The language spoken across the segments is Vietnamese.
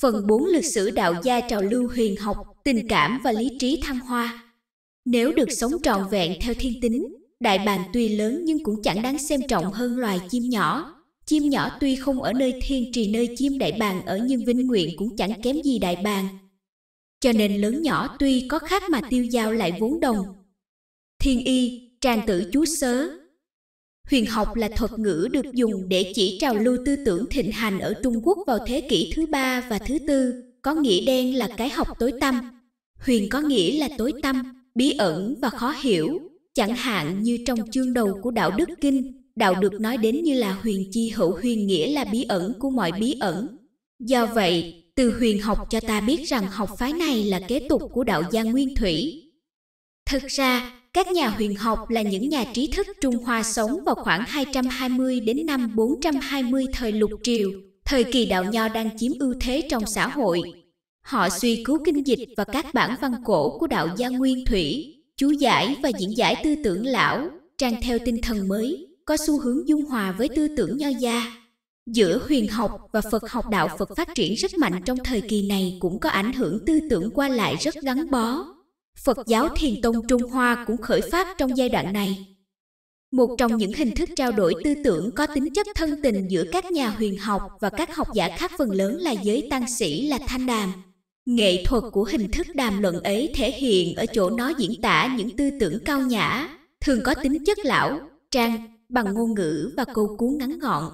Phần 4 lịch sử đạo gia trào lưu huyền học, tình cảm và lý trí thăng hoa. Nếu được sống trọn vẹn theo thiên tính, đại bàng tuy lớn nhưng cũng chẳng đáng xem trọng hơn loài chim nhỏ. Chim nhỏ tuy không ở nơi thiên trì nơi chim đại bàng ở nhưng vinh nguyện cũng chẳng kém gì đại bàng. Cho nên lớn nhỏ tuy có khác mà tiêu giao lại vốn đồng. Thiên y, tràng tử chú sớ, Huyền học là thuật ngữ được dùng để chỉ trào lưu tư tưởng thịnh hành ở Trung Quốc vào thế kỷ thứ ba và thứ tư, có nghĩa đen là cái học tối tâm. Huyền có nghĩa là tối tâm, bí ẩn và khó hiểu, chẳng hạn như trong chương đầu của Đạo Đức Kinh, đạo được nói đến như là huyền chi hữu huyền nghĩa là bí ẩn của mọi bí ẩn. Do vậy, từ huyền học cho ta biết rằng học phái này là kế tục của đạo gia nguyên thủy. Thực ra, các nhà huyền học là những nhà trí thức Trung Hoa sống vào khoảng 220 đến năm 420 thời lục triều, thời kỳ đạo nho đang chiếm ưu thế trong xã hội. Họ suy cứu kinh dịch và các bản văn cổ của đạo gia Nguyên Thủy, chú giải và diễn giải tư tưởng lão, trang theo tinh thần mới, có xu hướng dung hòa với tư tưởng nho gia. Giữa huyền học và Phật học đạo Phật phát triển rất mạnh trong thời kỳ này cũng có ảnh hưởng tư tưởng qua lại rất gắn bó Phật giáo Thiền Tông Trung Hoa cũng khởi phát trong giai đoạn này. Một trong những hình thức trao đổi tư tưởng có tính chất thân tình giữa các nhà huyền học và các học giả khác phần lớn là giới tăng sĩ là thanh đàm. Nghệ thuật của hình thức đàm luận ấy thể hiện ở chỗ nó diễn tả những tư tưởng cao nhã, thường có tính chất lão, trang, bằng ngôn ngữ và câu cú ngắn gọn.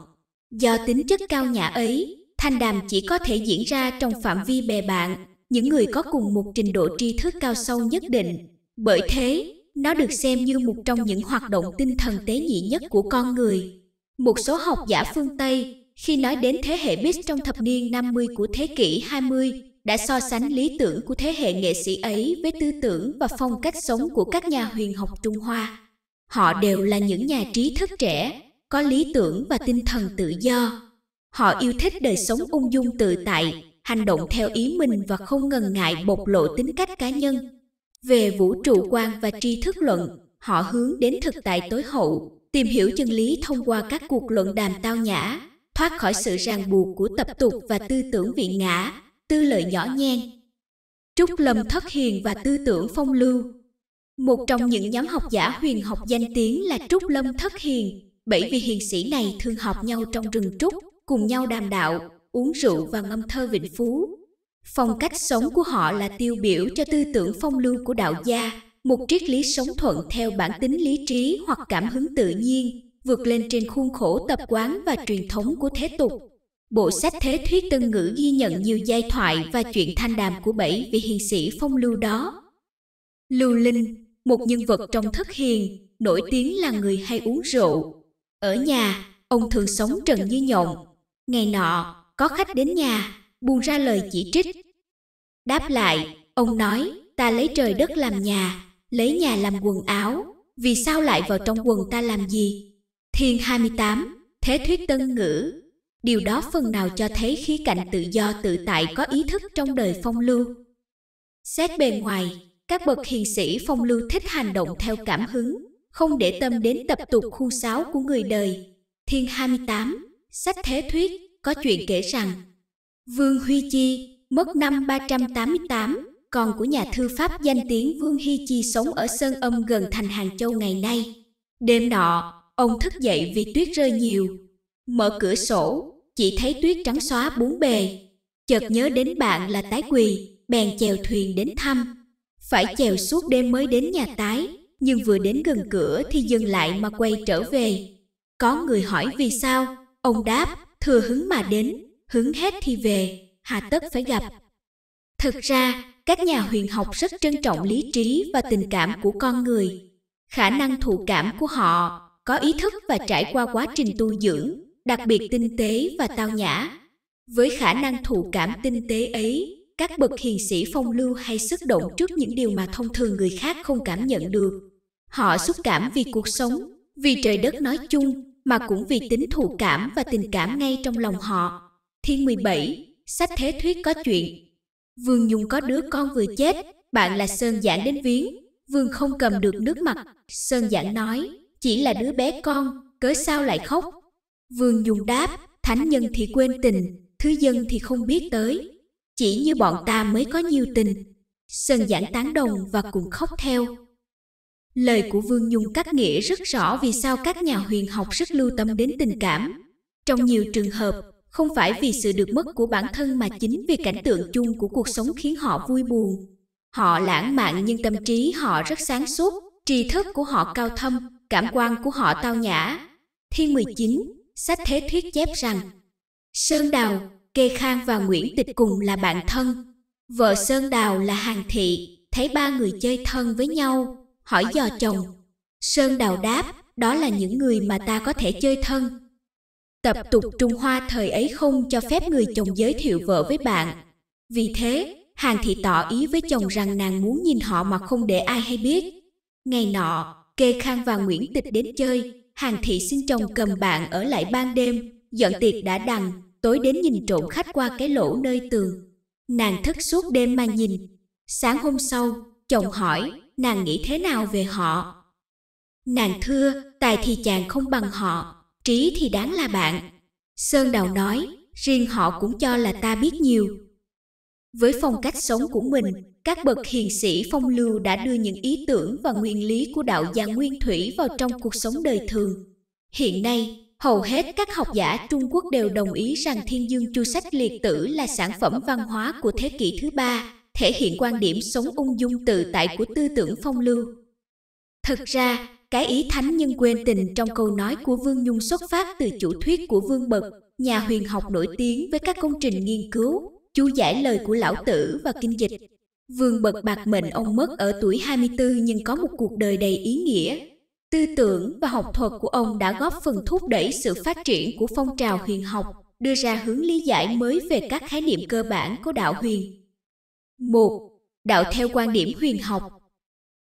Do tính chất cao nhã ấy, thanh đàm chỉ có thể diễn ra trong phạm vi bè bạn những người có cùng một trình độ tri thức cao sâu nhất định bởi thế nó được xem như một trong những hoạt động tinh thần tế nhị nhất của con người một số học giả phương Tây khi nói đến thế hệ Beat trong thập niên 50 của thế kỷ 20 đã so sánh lý tưởng của thế hệ nghệ sĩ ấy với tư tưởng và phong cách sống của các nhà huyền học Trung Hoa. Họ đều là những nhà trí thức trẻ, có lý tưởng và tinh thần tự do. Họ yêu thích đời sống ung dung tự tại, hành động theo ý mình và không ngần ngại bộc lộ tính cách cá nhân. Về vũ trụ quan và tri thức luận, họ hướng đến thực tại tối hậu, tìm hiểu chân lý thông qua các cuộc luận đàm tao nhã, thoát khỏi sự ràng buộc của tập tục và tư tưởng vị ngã, tư lợi nhỏ nhen. Trúc Lâm Thất Hiền và tư tưởng phong lưu Một trong những nhóm học giả huyền học danh tiếng là Trúc Lâm Thất Hiền, bởi vì hiền sĩ này thường học nhau trong rừng trúc, cùng nhau đàm đạo, uống rượu và ngâm thơ vịnh Phú. Phong cách sống của họ là tiêu biểu cho tư tưởng phong lưu của đạo gia, một triết lý sống thuận theo bản tính lý trí hoặc cảm hứng tự nhiên, vượt lên trên khuôn khổ tập quán và truyền thống của thế tục. Bộ sách Thế Thuyết Tân Ngữ ghi nhận nhiều giai thoại và chuyện thanh đàm của bảy vị hiền sĩ phong lưu đó. Lưu Linh, một nhân vật trong thất hiền, nổi tiếng là người hay uống rượu. Ở nhà, ông thường sống trần như nhộng. Ngày nọ, có khách đến nhà, buông ra lời chỉ trích. Đáp lại, ông nói, ta lấy trời đất làm nhà, lấy nhà làm quần áo, vì sao lại vào trong quần ta làm gì? Thiên 28, Thế thuyết tân ngữ. Điều đó phần nào cho thấy khí cảnh tự do tự tại có ý thức trong đời phong lưu. Xét bề ngoài, các bậc hiền sĩ phong lưu thích hành động theo cảm hứng, không để tâm đến tập tục khu sáo của người đời. Thiên 28, sách thế thuyết có chuyện kể rằng Vương Huy Chi mất năm 388, con của nhà thư pháp danh tiếng Vương Huy Chi sống ở Sơn Âm gần thành Hàng Châu ngày nay. Đêm nọ, ông thức dậy vì tuyết rơi nhiều. Mở cửa sổ, chỉ thấy tuyết trắng xóa bốn bề. Chợt nhớ đến bạn là tái quỳ, bèn chèo thuyền đến thăm. Phải chèo suốt đêm mới đến nhà tái, nhưng vừa đến gần cửa thì dừng lại mà quay trở về. Có người hỏi vì sao, ông đáp, thừa hứng mà đến, hứng hết thì về, hà tất phải gặp. Thực ra, các nhà huyền học rất trân trọng lý trí và tình cảm của con người. Khả năng thụ cảm của họ có ý thức và trải qua quá trình tu dưỡng, đặc biệt tinh tế và tao nhã. Với khả năng thụ cảm tinh tế ấy, các bậc hiền sĩ phong lưu hay sức động trước những điều mà thông thường người khác không cảm nhận được. Họ xúc cảm vì cuộc sống, vì trời đất nói chung mà cũng vì tính thù cảm và tình cảm ngay trong lòng họ. Thiên 17, sách thế thuyết có chuyện. Vương Nhung có đứa con vừa chết, bạn là Sơn Giản đến viếng. Vương không cầm được nước mặt, Sơn Giản nói, chỉ là đứa bé con, cớ sao lại khóc. Vương Nhung đáp, thánh nhân thì quên tình, thứ dân thì không biết tới. Chỉ như bọn ta mới có nhiều tình. Sơn Giản tán đồng và cùng khóc theo. Lời của Vương Nhung cắt nghĩa rất rõ vì sao các nhà huyền học rất lưu tâm đến tình cảm. Trong nhiều trường hợp, không phải vì sự được mất của bản thân mà chính vì cảnh tượng chung của cuộc sống khiến họ vui buồn. Họ lãng mạn nhưng tâm trí họ rất sáng suốt, tri thức của họ cao thâm, cảm quan của họ tao nhã. Thiên 19, sách thế thuyết chép rằng Sơn Đào, Kê Khang và Nguyễn Tịch cùng là bạn thân. Vợ Sơn Đào là Hàng Thị, thấy ba người chơi thân với nhau, hỏi dò chồng. Sơn Đào đáp, đó là những người mà ta có thể chơi thân. Tập tục Trung Hoa thời ấy không cho phép người chồng giới thiệu vợ với bạn. Vì thế, Hàng Thị tỏ ý với chồng rằng nàng muốn nhìn họ mà không để ai hay biết. Ngày nọ, Kê Khang và Nguyễn Tịch đến chơi, Hàng Thị xin chồng cầm bạn ở lại ban đêm, dọn tiệc đã đằng, tối đến nhìn trộm khách qua cái lỗ nơi tường. Nàng thức suốt đêm mà nhìn. Sáng hôm sau, chồng hỏi, nàng nghĩ thế nào về họ nàng thưa tài thì chàng không bằng họ trí thì đáng là bạn sơn đào nói riêng họ cũng cho là ta biết nhiều với phong cách sống của mình các bậc hiền sĩ phong lưu đã đưa những ý tưởng và nguyên lý của đạo gia nguyên thủy vào trong cuộc sống đời thường hiện nay hầu hết các học giả trung quốc đều đồng ý rằng thiên dương chu sách liệt tử là sản phẩm văn hóa của thế kỷ thứ ba thể hiện quan điểm sống ung dung tự tại của tư tưởng phong lưu. Thực ra, cái ý thánh nhân quên tình trong câu nói của Vương Nhung xuất phát từ chủ thuyết của Vương Bậc, nhà huyền học nổi tiếng với các công trình nghiên cứu, chú giải lời của lão tử và kinh dịch. Vương Bậc bạc mệnh ông mất ở tuổi 24 nhưng có một cuộc đời đầy ý nghĩa. Tư tưởng và học thuật của ông đã góp phần thúc đẩy sự phát triển của phong trào huyền học, đưa ra hướng lý giải mới về các khái niệm cơ bản của đạo huyền, một Đạo theo quan điểm huyền học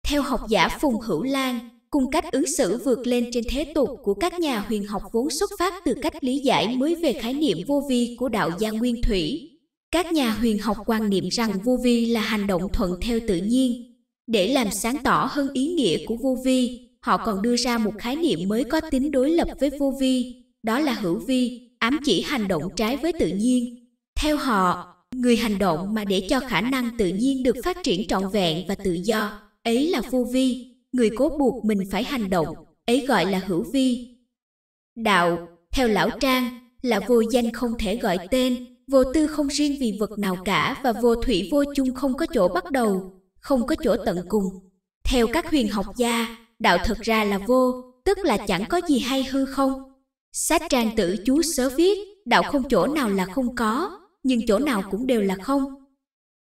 Theo học giả Phùng Hữu Lan, cung cách ứng xử vượt lên trên thế tục của các nhà huyền học vốn xuất phát từ cách lý giải mới về khái niệm vô vi của đạo gia nguyên thủy. Các nhà huyền học quan niệm rằng vô vi là hành động thuận theo tự nhiên. Để làm sáng tỏ hơn ý nghĩa của vô vi, họ còn đưa ra một khái niệm mới có tính đối lập với vô vi, đó là hữu vi, ám chỉ hành động trái với tự nhiên. Theo họ, người hành động mà để cho khả năng tự nhiên được phát triển trọn vẹn và tự do ấy là vô vi người cố buộc mình phải hành động ấy gọi là hữu vi đạo theo lão trang là vô danh không thể gọi tên vô tư không riêng vì vật nào cả và vô thủy vô chung không có chỗ bắt đầu không có chỗ tận cùng theo các huyền học gia đạo thực ra là vô tức là chẳng có gì hay hư không sách trang tử chú sớ viết đạo không chỗ nào là không có nhưng chỗ nào cũng đều là không.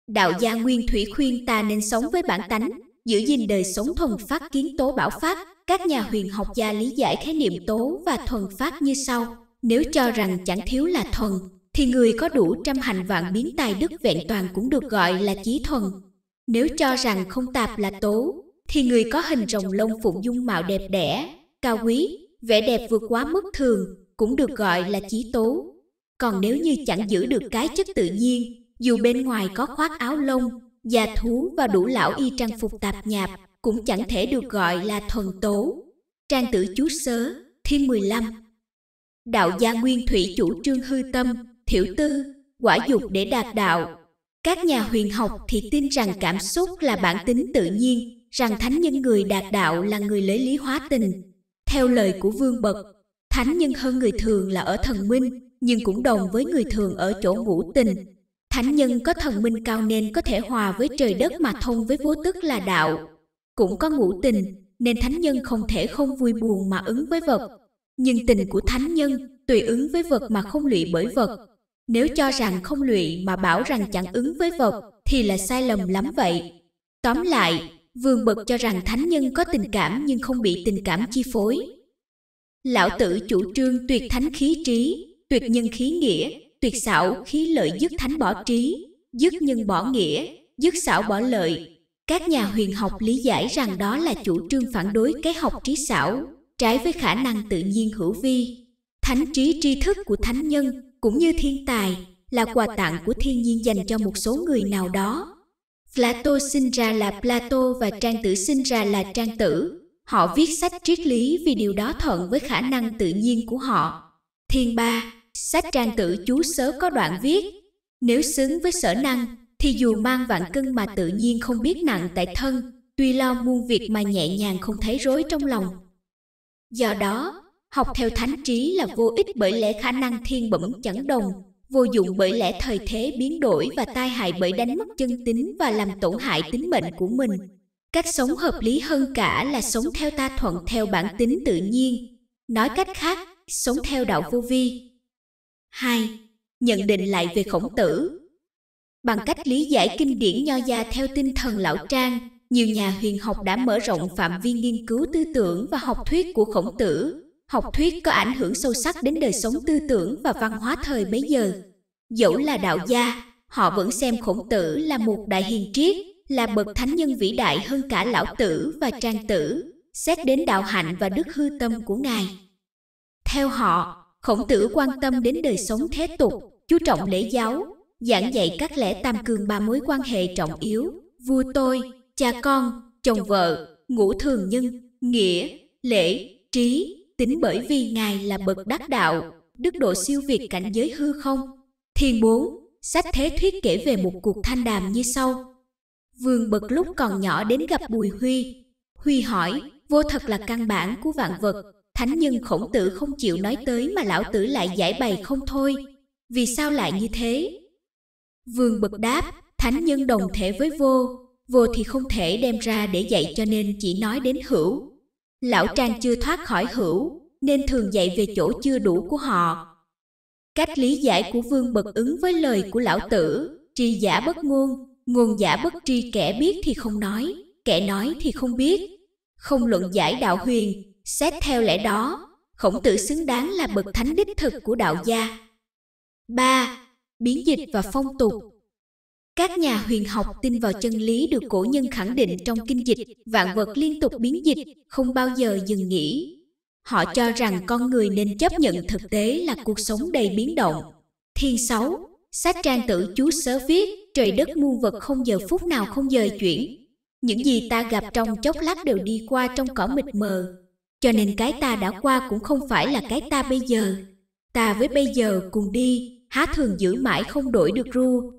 Đạo gia Nguyên Thủy khuyên ta nên sống với bản tánh, giữ gìn đời sống thuần phát kiến tố bảo phát. Các nhà huyền học gia lý giải khái niệm tố và thuần phát như sau. Nếu cho rằng chẳng thiếu là thuần, thì người có đủ trăm hành vạn biến tài đức vẹn toàn cũng được gọi là chí thuần. Nếu cho rằng không tạp là tố, thì người có hình rồng lông phụng dung mạo đẹp đẽ, cao quý, vẻ đẹp vượt quá mức thường, cũng được gọi là chí tố. Còn nếu như chẳng giữ được cái chất tự nhiên, dù bên ngoài có khoác áo lông, già thú và đủ lão y trang phục tạp nhạp, cũng chẳng thể được gọi là thuần tố. Trang tử chú sớ, thiên 15 Đạo gia nguyên thủy chủ trương hư tâm, thiểu tư, quả dục để đạt đạo. Các nhà huyền học thì tin rằng cảm xúc là bản tính tự nhiên, rằng thánh nhân người đạt đạo là người lấy lý hóa tình. Theo lời của Vương Bậc, thánh nhân hơn người thường là ở thần minh, nhưng cũng đồng với người thường ở chỗ ngũ tình. Thánh nhân có thần minh cao nên có thể hòa với trời đất mà thông với vô tức là đạo. Cũng có ngũ tình, nên thánh nhân không thể không vui buồn mà ứng với vật. Nhưng tình của thánh nhân tùy ứng với vật mà không lụy bởi vật. Nếu cho rằng không lụy mà bảo rằng chẳng ứng với vật thì là sai lầm lắm vậy. Tóm lại, Vương Bậc cho rằng thánh nhân có tình cảm nhưng không bị tình cảm chi phối. Lão tử chủ trương tuyệt thánh khí trí, tuyệt nhân khí nghĩa, tuyệt xảo khí lợi dứt thánh bỏ trí, dứt nhân bỏ nghĩa, dứt xảo bỏ lợi. Các nhà huyền học lý giải rằng đó là chủ trương phản đối cái học trí xảo, trái với khả năng tự nhiên hữu vi. Thánh trí tri thức của thánh nhân cũng như thiên tài là quà tặng của thiên nhiên dành cho một số người nào đó. Plato sinh ra là Plato và Trang Tử sinh ra là Trang Tử. Họ viết sách triết lý vì điều đó thuận với khả năng tự nhiên của họ. Thiên ba, sách trang tử chú sớ có đoạn viết nếu xứng với sở năng thì dù mang vạn cân mà tự nhiên không biết nặng tại thân tuy lo muôn việc mà nhẹ nhàng không thấy rối trong lòng do đó học theo thánh trí là vô ích bởi lẽ khả năng thiên bẩm chẳng đồng vô dụng bởi lẽ thời thế biến đổi và tai hại bởi đánh mất chân tính và làm tổn hại tính mệnh của mình cách sống hợp lý hơn cả là sống theo ta thuận theo bản tính tự nhiên nói cách khác sống theo đạo vô vi 2. Nhận định lại về khổng tử Bằng cách lý giải kinh điển nho gia theo tinh thần lão trang, nhiều nhà huyền học đã mở rộng phạm vi nghiên cứu tư tưởng và học thuyết của khổng tử. Học thuyết có ảnh hưởng sâu sắc đến đời sống tư tưởng và văn hóa thời bấy giờ. Dẫu là đạo gia, họ vẫn xem khổng tử là một đại hiền triết, là bậc thánh nhân vĩ đại hơn cả lão tử và trang tử, xét đến đạo hạnh và đức hư tâm của ngài. Theo họ, Khổng tử quan tâm đến đời sống thế tục, chú trọng lễ giáo, giảng dạy các lẽ tam cương ba mối quan hệ trọng yếu, vua tôi, cha con, chồng vợ, ngũ thường nhân, nghĩa, lễ, trí, tính bởi vì Ngài là bậc đắc đạo, đức độ siêu việt cảnh giới hư không. Thiên 4, sách thế thuyết kể về một cuộc thanh đàm như sau. Vương bậc lúc còn nhỏ đến gặp Bùi Huy. Huy hỏi, vô thật là căn bản của vạn vật, Thánh nhân khổng tử không chịu nói tới mà lão tử lại giải bày không thôi. Vì sao lại như thế? Vương bực đáp, thánh nhân đồng thể với vô, vô thì không thể đem ra để dạy cho nên chỉ nói đến hữu. Lão Trang chưa thoát khỏi hữu, nên thường dạy về chỗ chưa đủ của họ. Cách lý giải của Vương bực ứng với lời của lão tử, tri giả bất ngôn, ngôn giả bất tri kẻ biết thì không nói, kẻ nói thì không biết. Không luận giải đạo huyền, xét theo lẽ đó, khổng tử xứng đáng là bậc thánh đích thực của đạo gia. ba Biến dịch và phong tục các nhà huyền học tin vào chân lý được cổ nhân khẳng định trong kinh dịch, vạn vật liên tục biến dịch, không bao giờ dừng nghỉ. Họ cho rằng con người nên chấp nhận thực tế là cuộc sống đầy biến động. Thiên sáu, sách trang tử chú sớ viết, trời đất muôn vật không giờ phút nào không dời chuyển. Những gì ta gặp trong chốc lát đều đi qua trong cỏ mịt mờ, cho nên cái ta đã qua cũng không phải là cái ta bây giờ. Ta với bây giờ cùng đi, há thường giữ mãi không đổi được ru.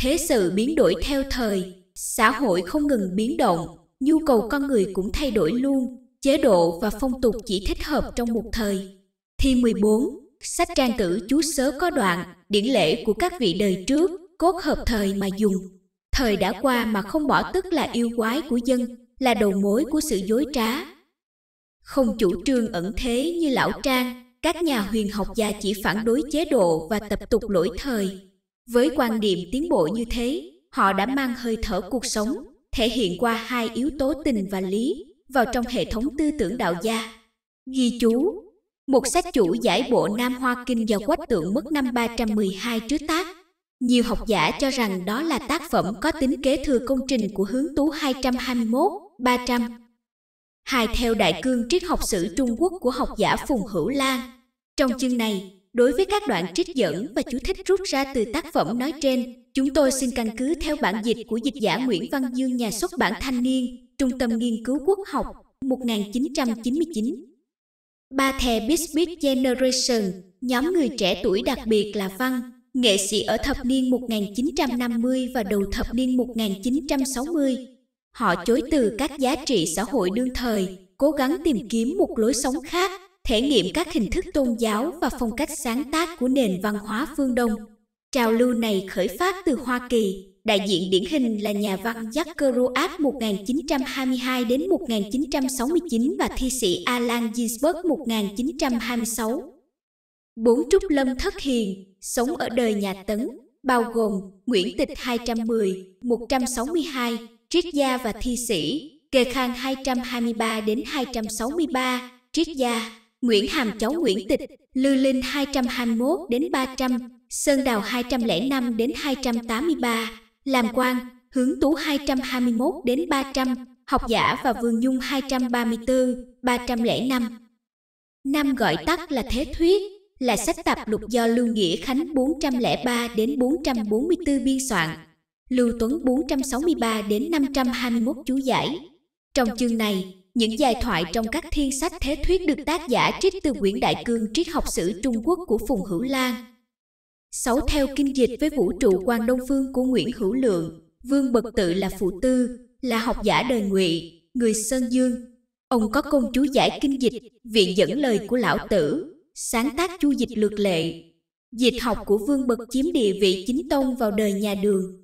Thế sự biến đổi theo thời, xã hội không ngừng biến động, nhu cầu con người cũng thay đổi luôn, chế độ và phong tục chỉ thích hợp trong một thời. Thi 14, sách trang tử chú sớ có đoạn, điển lễ của các vị đời trước, cốt hợp thời mà dùng. Thời đã qua mà không bỏ tức là yêu quái của dân, là đầu mối của sự dối trá, không chủ trương ẩn thế như lão trang các nhà huyền học gia chỉ phản đối chế độ và tập tục lỗi thời với quan điểm tiến bộ như thế họ đã mang hơi thở cuộc sống thể hiện qua hai yếu tố tình và lý vào trong hệ thống tư tưởng đạo gia ghi chú một sách chủ giải bộ Nam Hoa Kinh do Quách Tượng mất năm 312 trước tác. Nhiều học giả cho rằng đó là tác phẩm có tính kế thừa công trình của hướng tú 221, 300 hai theo đại cương triết học sử Trung Quốc của học giả Phùng Hữu Lan. Trong chương này, đối với các đoạn trích dẫn và chú thích rút ra từ tác phẩm nói trên, chúng tôi xin căn cứ theo bản dịch của dịch giả Nguyễn Văn Dương nhà xuất bản Thanh niên, Trung tâm Nghiên cứu Quốc học, 1999. Ba thè Bisbit Generation, nhóm người trẻ tuổi đặc biệt là văn, nghệ sĩ ở thập niên 1950 và đầu thập niên 1960, Họ chối từ các giá trị xã hội đương thời, cố gắng tìm kiếm một lối sống khác, thể nghiệm các hình thức tôn giáo và phong cách sáng tác của nền văn hóa phương Đông. Trào lưu này khởi phát từ Hoa Kỳ, đại diện điển hình là nhà văn Jack Kerouac 1922 đến 1969 và thi sĩ Alan Ginsberg 1926. Bốn trúc lâm thất hiền, sống ở đời nhà Tấn, bao gồm Nguyễn Tịch 210, 162, triết gia và thi sĩ, kề khang 223 đến 263, triết gia, Nguyễn Hàm cháu Nguyễn Tịch, Lư Linh 221 đến 300, Sơn Đào 205 đến 283, Làm quan Hướng Tú 221 đến 300, Học giả và Vương Nhung 234, 305. Năm gọi tắt là Thế Thuyết, là sách tập lục do Lưu Nghĩa Khánh 403 đến 444 biên soạn, Lưu Tuấn 463 đến 521 chú giải. Trong chương này, những giai thoại trong các thiên sách thế thuyết được tác giả trích từ quyển đại cương triết học sử Trung Quốc của Phùng Hữu Lan. Sáu Theo kinh dịch với vũ trụ quan đông phương của Nguyễn Hữu Lượng, Vương Bật Tự là phụ tư, là học giả đời ngụy, người Sơn Dương. Ông có công chú giải kinh dịch, viện dẫn lời của lão tử, sáng tác chu dịch lược lệ. Dịch học của Vương Bật chiếm địa vị chính tông vào đời nhà đường,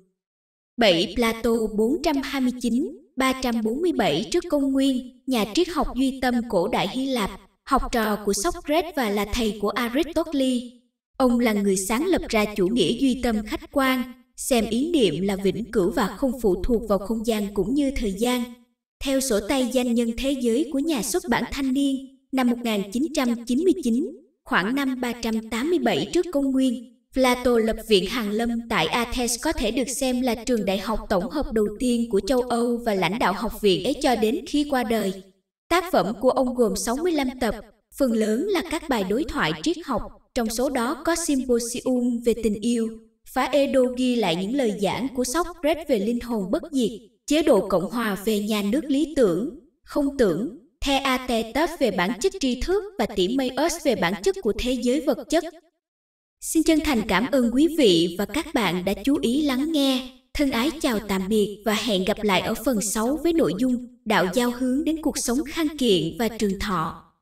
Bẫy Plato 429-347 trước công nguyên, nhà triết học duy tâm cổ đại Hy Lạp, học trò của Socrates và là thầy của Aristotle. Ông là người sáng lập ra chủ nghĩa duy tâm khách quan, xem ý niệm là vĩnh cửu và không phụ thuộc vào không gian cũng như thời gian. Theo sổ tay danh nhân thế giới của nhà xuất bản Thanh niên năm 1999, khoảng năm 387 trước công nguyên, Plato lập viện Hàn Lâm tại Athens có thể được xem là trường đại học tổng hợp đầu tiên của châu Âu và lãnh đạo học viện ấy cho đến khi qua đời. Tác phẩm của ông gồm 65 tập, phần lớn là các bài đối thoại triết học, trong số đó có Symposium về tình yêu. Phá Edo ghi lại những lời giảng của Socrates về linh hồn bất diệt, chế độ Cộng hòa về nhà nước lý tưởng, không tưởng, The Atetes về bản chất tri thức và Tỉ Mayus về bản chất của thế giới vật chất. Xin chân thành cảm ơn quý vị và các bạn đã chú ý lắng nghe. Thân ái chào tạm biệt và hẹn gặp lại ở phần 6 với nội dung Đạo giao hướng đến cuộc sống khang kiện và trường thọ.